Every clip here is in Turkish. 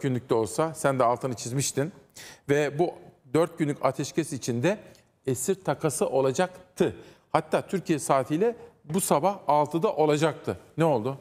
günlük de olsa sen de altını çizmiştin. Ve bu 4 günlük ateşkes içinde esir takası olacaktı. Hatta Türkiye saatiyle bu sabah 6'da olacaktı. Ne oldu?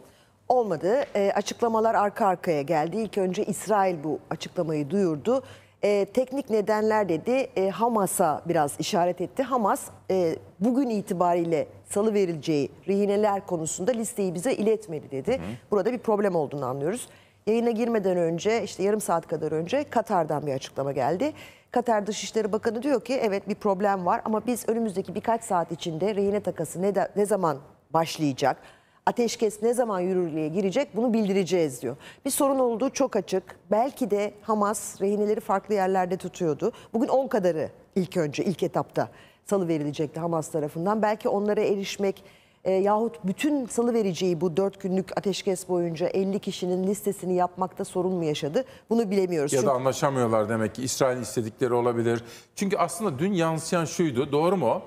Olmadı. E, açıklamalar arka arkaya geldi. İlk önce İsrail bu açıklamayı duyurdu. E, teknik nedenler dedi e, Hamas'a biraz işaret etti. Hamas e, bugün itibariyle salı verileceği rehineler konusunda listeyi bize iletmedi dedi. Hı. Burada bir problem olduğunu anlıyoruz. Yayına girmeden önce işte yarım saat kadar önce Katar'dan bir açıklama geldi. Katar Dışişleri Bakanı diyor ki evet bir problem var ama biz önümüzdeki birkaç saat içinde rehine takası ne, de, ne zaman başlayacak, ateşkes ne zaman yürürlüğe girecek bunu bildireceğiz diyor. Bir sorun olduğu çok açık. Belki de Hamas rehineleri farklı yerlerde tutuyordu. Bugün 10 kadarı ilk önce ilk etapta salı verilecekti Hamas tarafından. Belki onlara erişmek e, yahut bütün salı vereceği bu 4 günlük ateşkes boyunca 50 kişinin listesini yapmakta sorun mu yaşadı? Bunu bilemiyoruz. Ya Çünkü... da anlaşamıyorlar demek ki İsrail istedikleri olabilir. Çünkü aslında dün yansıyan şuydu doğru mu?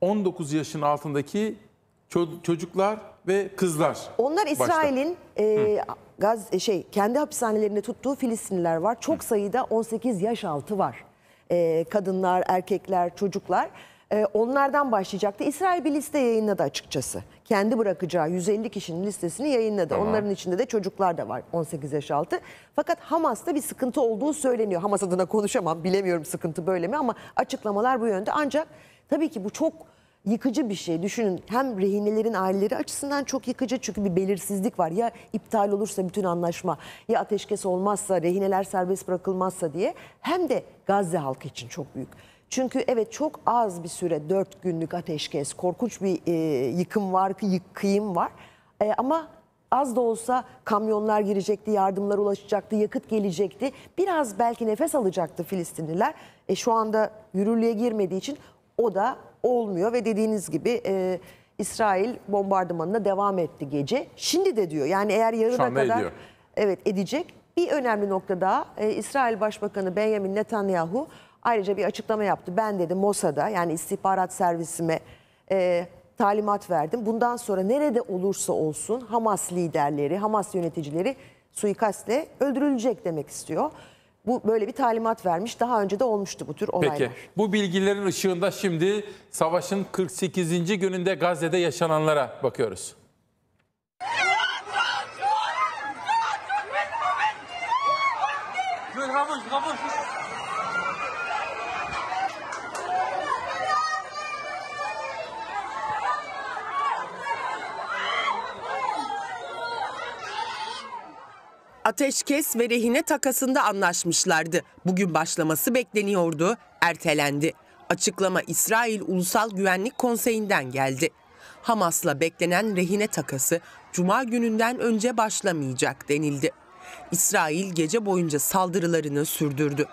19 yaşın altındaki çocuklar ve kızlar. Onlar İsrail'in e, gaz e, şey kendi hapishanelerinde tuttuğu Filistinliler var. Çok Hı. sayıda 18 yaş altı var. E, kadınlar, erkekler, çocuklar. Ee, onlardan başlayacaktı. İsrail bir liste yayınladı açıkçası. Kendi bırakacağı 150 kişinin listesini yayınladı. Tamam. Onların içinde de çocuklar da var 18 yaş altı. Fakat Hamas'ta bir sıkıntı olduğu söyleniyor. Hamas adına konuşamam bilemiyorum sıkıntı böyle mi ama açıklamalar bu yönde. Ancak tabii ki bu çok yıkıcı bir şey. Düşünün hem rehinelerin aileleri açısından çok yıkıcı çünkü bir belirsizlik var. Ya iptal olursa bütün anlaşma ya ateşkes olmazsa rehineler serbest bırakılmazsa diye hem de Gazze halkı için çok büyük. Çünkü evet çok az bir süre 4 günlük ateşkes, korkunç bir e, yıkım var, yık, kıyım var. E, ama az da olsa kamyonlar girecekti, yardımlar ulaşacaktı, yakıt gelecekti. Biraz belki nefes alacaktı Filistinliler. E, şu anda yürürlüğe girmediği için o da olmuyor ve dediğiniz gibi... E, İsrail bombardımanına devam etti gece. Şimdi de diyor yani eğer yarına kadar ediyor. evet edecek. Bir önemli nokta daha e, İsrail Başbakanı Benjamin Netanyahu Ayrıca bir açıklama yaptı. Ben dedi Mosada yani istihbarat servisime e, talimat verdim. Bundan sonra nerede olursa olsun Hamas liderleri, Hamas yöneticileri suikastle öldürülecek demek istiyor. Bu böyle bir talimat vermiş. Daha önce de olmuştu bu tür olaylar. Peki bu bilgilerin ışığında şimdi savaşın 48. gününde Gazze'de yaşananlara bakıyoruz. ateşkes ve rehine takasında anlaşmışlardı. Bugün başlaması bekleniyordu, ertelendi. Açıklama İsrail Ulusal Güvenlik Konseyi'nden geldi. Hamas'la beklenen rehine takası cuma gününden önce başlamayacak denildi. İsrail gece boyunca saldırılarını sürdürdü.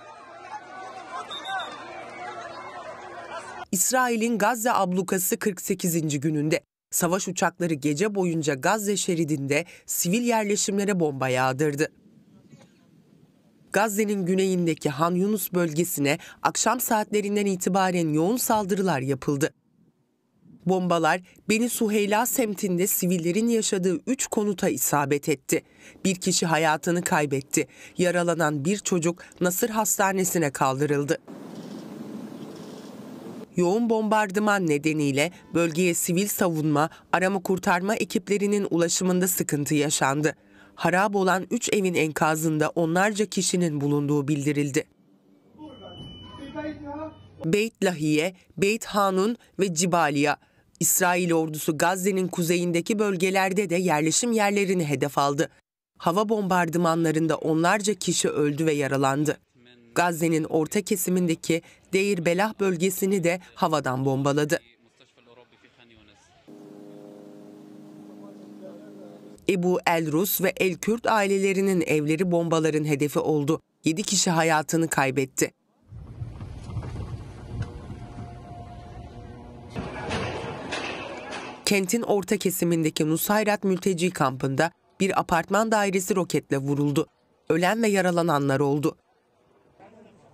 İsrail'in Gazze ablukası 48. gününde Savaş uçakları gece boyunca Gazze şeridinde sivil yerleşimlere bomba yağdırdı. Gazze'nin güneyindeki Han Yunus bölgesine akşam saatlerinden itibaren yoğun saldırılar yapıldı. Bombalar Beni Suheyla semtinde sivillerin yaşadığı 3 konuta isabet etti. Bir kişi hayatını kaybetti. Yaralanan bir çocuk Nasır Hastanesi'ne kaldırıldı. Yoğun bombardıman nedeniyle bölgeye sivil savunma, arama kurtarma ekiplerinin ulaşımında sıkıntı yaşandı. Harap olan 3 evin enkazında onlarca kişinin bulunduğu bildirildi. Beyt Lahiye, Beyt Hanun ve Cibaliya. İsrail ordusu Gazze'nin kuzeyindeki bölgelerde de yerleşim yerlerini hedef aldı. Hava bombardımanlarında onlarca kişi öldü ve yaralandı. Gazze'nin orta kesimindeki Deir Belah bölgesini de havadan bombaladı. Ebu El Rus ve El Kürt ailelerinin evleri bombaların hedefi oldu. 7 kişi hayatını kaybetti. Kentin orta kesimindeki Nusayrat mülteci kampında bir apartman dairesi roketle vuruldu. Ölen ve yaralananlar oldu.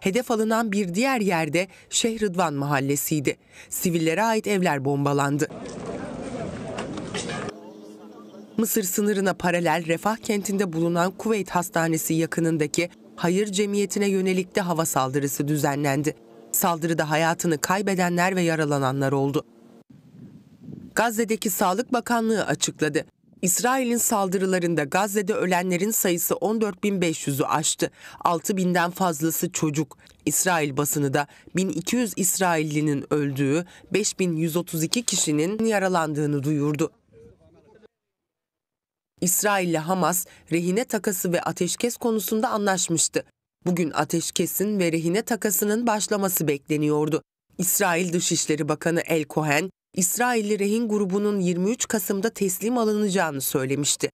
Hedef alınan bir diğer yerde Şeyh Rıdvan mahallesiydi. Sivillere ait evler bombalandı. Mısır sınırına paralel Refah kentinde bulunan Kuveyt Hastanesi yakınındaki Hayır Cemiyeti'ne yönelik de hava saldırısı düzenlendi. Saldırıda hayatını kaybedenler ve yaralananlar oldu. Gazze'deki Sağlık Bakanlığı açıkladı. İsrail'in saldırılarında Gazze'de ölenlerin sayısı 14.500'ü aştı. 6.000'den fazlası çocuk. İsrail basını da 1200 İsraillinin öldüğü, 5132 kişinin yaralandığını duyurdu. İsrail ile Hamas rehine takası ve ateşkes konusunda anlaşmıştı. Bugün ateşkesin ve rehine takasının başlaması bekleniyordu. İsrail Dışişleri Bakanı El Cohen, İsrailli rehin grubunun 23 Kasım'da teslim alınacağını söylemişti.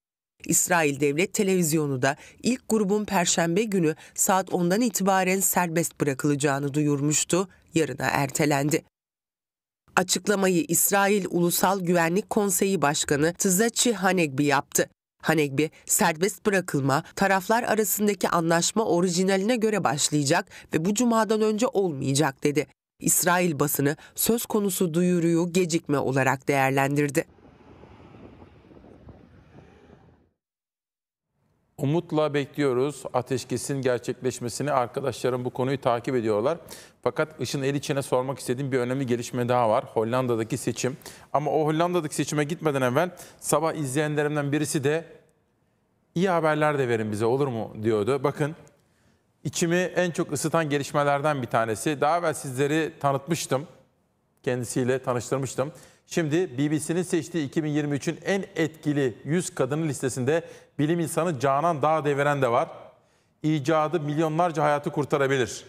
İsrail Devlet Televizyonu da ilk grubun perşembe günü saat 10'dan itibaren serbest bırakılacağını duyurmuştu, yarına ertelendi. Açıklamayı İsrail Ulusal Güvenlik Konseyi Başkanı Tzachi Hanegbi yaptı. Hanegbi, serbest bırakılma taraflar arasındaki anlaşma orijinaline göre başlayacak ve bu cumadan önce olmayacak dedi. İsrail basını söz konusu duyuruyu gecikme olarak değerlendirdi. Umutla bekliyoruz ateşkesin gerçekleşmesini. Arkadaşlarım bu konuyu takip ediyorlar. Fakat Işın Eliçen'e sormak istediğim bir önemli gelişme daha var. Hollanda'daki seçim. Ama o Hollanda'daki seçime gitmeden evvel sabah izleyenlerimden birisi de iyi haberler de verin bize olur mu diyordu. Bakın İçimi en çok ısıtan gelişmelerden bir tanesi. Daha evvel sizleri tanıtmıştım. Kendisiyle tanıştırmıştım. Şimdi BBC'nin seçtiği 2023'ün en etkili 100 kadını listesinde bilim insanı Canan Dağdeviren de var. İcadı milyonlarca hayatı kurtarabilir.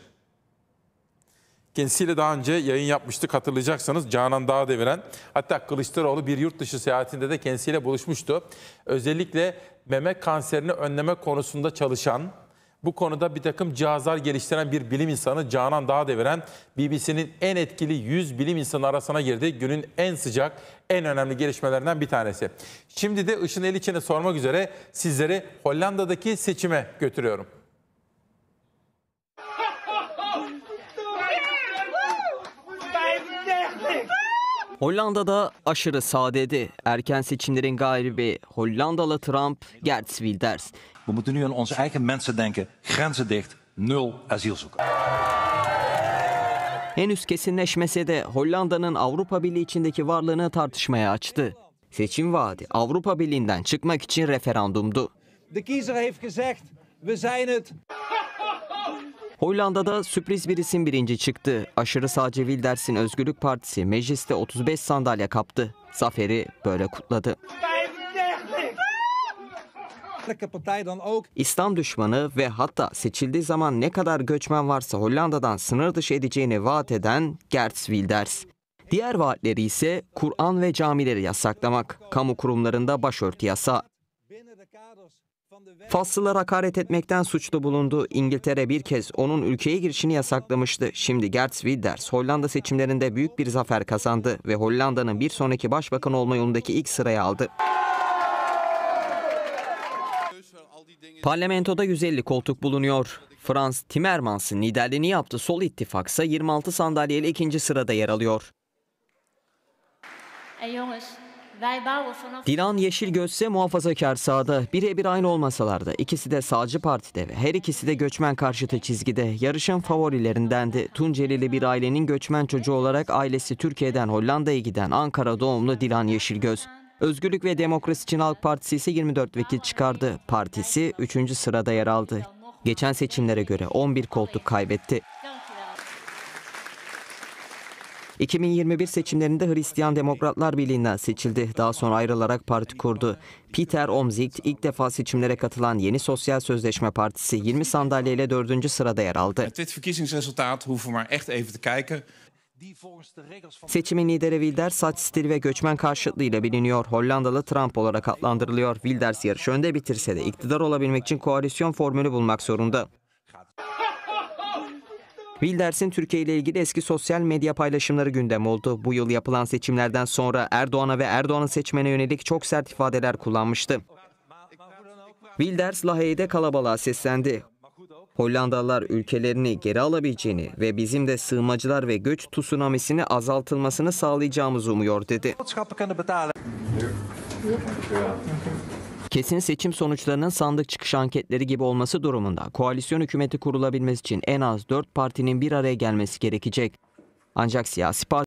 Kendisiyle daha önce yayın yapmıştık hatırlayacaksanız Canan Dağdeviren. Hatta Kılıçdaroğlu bir yurt dışı seyahatinde de kendisiyle buluşmuştu. Özellikle meme kanserini önleme konusunda çalışan bu konuda bir takım cihazlar geliştiren bir bilim insanı Canan Dağdeviren, BBC'nin en etkili 100 bilim insanı arasına girdi. Günün en sıcak, en önemli gelişmelerinden bir tanesi. Şimdi de Işın Eliçin'e sormak üzere sizleri Hollanda'daki seçime götürüyorum. Hollanda'da aşırı sağ dedi. Erken seçimlerin galibi Hollandalı Trump, Gert Wilders. We moeten nu aan onze eigen mensen denken. Grenzen dicht, nul asielzoekers. Henüz kesinleşmese de Hollanda'nın Avrupa Birliği içindeki varlığını tartışmaya açtı. Seçim vaadi Avrupa Birliği'nden çıkmak için referandumdu. De kiezer heeft gezegd, we zijn het. Hollanda'da sürpriz bir isim birinci çıktı. Aşırı sağcı Wilders'in Özgürlük Partisi mecliste 35 sandalye kaptı. Zaferi böyle kutladı. İslam düşmanı ve hatta seçildiği zaman ne kadar göçmen varsa Hollanda'dan sınır dışı edeceğini vaat eden Gert Wilders. Diğer vaatleri ise Kur'an ve camileri yasaklamak, kamu kurumlarında başörtü yasa. Faslılara hakaret etmekten suçlu bulundu. İngiltere bir kez onun ülkeye girişini yasaklamıştı. Şimdi Gert Wilders Hollanda seçimlerinde büyük bir zafer kazandı ve Hollanda'nın bir sonraki başbakan olma yolundaki ilk sırayı aldı. Parlamentoda 150 koltuk bulunuyor. Frans Timmermans'ın liderliğini yaptığı Sol ittifaksa ise 26 sandalyeli ikinci sırada yer alıyor. Hey, Dilan Yeşilgöz ise muhafazakar sağda. Birebir aynı olmasalar da ikisi de sağcı partide ve her ikisi de göçmen karşıtı çizgide. Yarışın favorilerindendi. Tuncelili bir ailenin göçmen çocuğu olarak ailesi Türkiye'den Hollanda'ya giden Ankara doğumlu Dilan Yeşil Göz. Özgürlük ve Demokrasi için Halk Partisi ise 24 vekil çıkardı. Partisi 3. sırada yer aldı. Geçen seçimlere göre 11 koltuk kaybetti. 2021 seçimlerinde Hristiyan Demokratlar Birliği'nden seçildi. Daha sonra ayrılarak parti kurdu. Peter Omzigt ilk defa seçimlere katılan Yeni Sosyal Sözleşme Partisi 20 sandalyeyle 4. sırada yer aldı. Met dit verkiezingsresultaat hoeven we maar Seçimin lideri Wilders saç stili ve göçmen karşıtlığıyla biliniyor. Hollandalı Trump olarak adlandırılıyor. Wilders yarış önde bitirse de iktidar olabilmek için koalisyon formülü bulmak zorunda. Wilders'in Türkiye ile ilgili eski sosyal medya paylaşımları gündem oldu. Bu yıl yapılan seçimlerden sonra Erdoğan'a ve Erdoğan'ın seçmene yönelik çok sert ifadeler kullanmıştı. Wilders Lahey'de kalabalığa seslendi. Hollandalılar ülkelerini geri alabileceğini ve bizim de sığmacılar ve göç tsunamisini azaltılmasını sağlayacağımızı umuyor dedi. Kesin seçim sonuçlarının sandık çıkış anketleri gibi olması durumunda koalisyon hükümeti kurulabilmesi için en az 4 partinin bir araya gelmesi gerekecek. Ancak siyasi parti